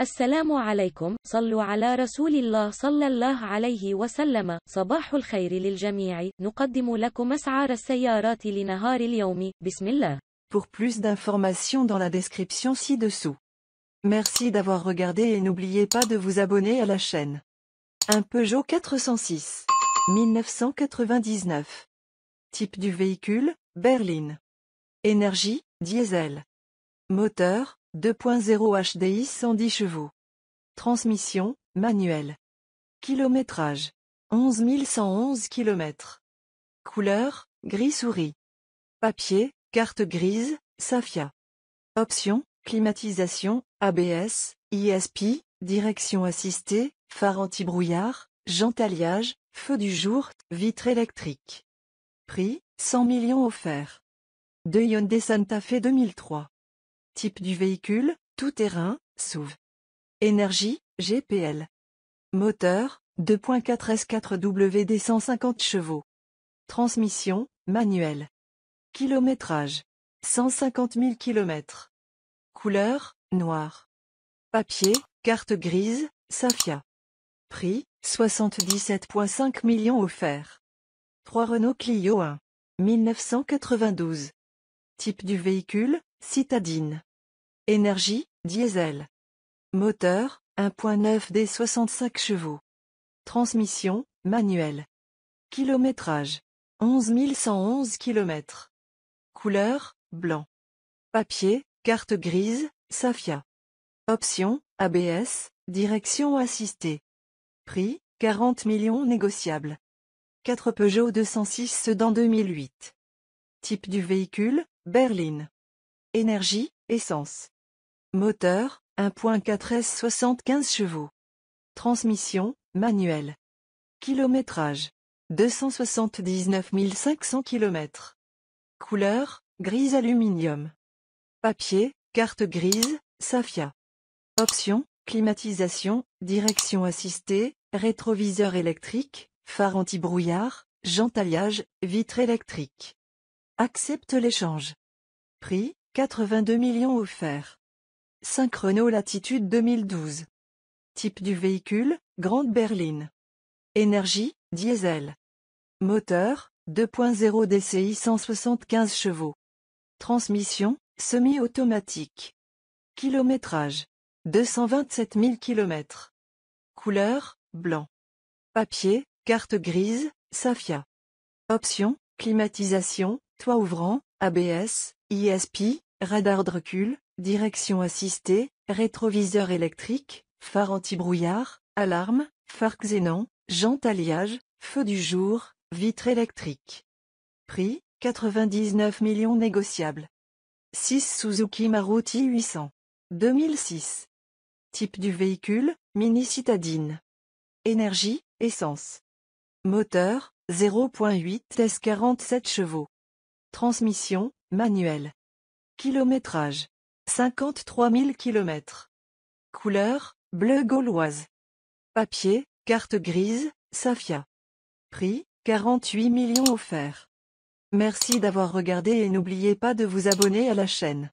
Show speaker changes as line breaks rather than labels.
السلام عليكم صلوا على رسول الله صلى الله عليه وسلم صباح الخير للجميع نقدم لكم أسعار السيارات لنهار اليوم بسم الله Pour plus d'informations dans la description ci-dessous. Merci d'avoir regardé et n'oubliez pas de vous abonner à la chaîne. Un Peugeot 406 1999 Type du véhicule, berline Énergie, diesel Moteur, 2.0 HDI 110 chevaux. Transmission, manuel. Kilométrage. 11 111 km. Couleur, gris-souris. Papier, carte grise, Safia. Options, climatisation, ABS, ISP, direction assistée, phare anti-brouillard, jantaliage, feu du jour, vitre électrique. Prix, 100 millions offerts. De Hyundai Santa Fe 2003. Type du véhicule, tout-terrain, souve. Énergie, GPL. Moteur, 2.4 S4 WD 150 chevaux. Transmission, manuel. Kilométrage, 150 000 km. Couleur, noir. Papier, carte grise, Safia. Prix, 77,5 millions offerts. 3 Renault Clio 1. 1992. Type du véhicule, citadine. Énergie, diesel. Moteur, 1.9 D 65 chevaux. Transmission, manuel. Kilométrage, 11 111 km. Couleur, blanc. Papier, carte grise, Safia. Option, ABS, direction assistée. Prix, 40 millions négociables. 4 Peugeot 206 dans 2008. Type du véhicule, berline. Énergie, essence. Moteur, 1.4 S 75 chevaux. Transmission, manuel. Kilométrage, 279 500 km. Couleur, grise aluminium. Papier, carte grise, Safia. Option climatisation, direction assistée, rétroviseur électrique, phare antibrouillard, brouillard alliage, vitre électrique. Accepte l'échange. Prix, 82 millions offerts. 5 Renault Latitude 2012. Type du véhicule, grande berline. Énergie, diesel. Moteur, 2.0 DCI 175 chevaux. Transmission, semi-automatique. Kilométrage, 227 000 km. Couleur, blanc. Papier, carte grise, Safia. Options, climatisation, toit ouvrant, ABS, ISP, radar de recul, Direction assistée, rétroviseur électrique, phare anti-brouillard, alarme, phare xénon, jante alliage, feu du jour, vitre électrique. Prix 99 millions négociables. 6 Suzuki Maruti 800. 2006. Type du véhicule, mini citadine. Énergie, essence. Moteur, 0.8 S 47 chevaux. Transmission, manuelle. Kilométrage, 53 000 km. Couleur, bleu gauloise. Papier, carte grise, Safia. Prix, 48 millions offerts. Merci d'avoir regardé et n'oubliez pas de vous abonner à la chaîne.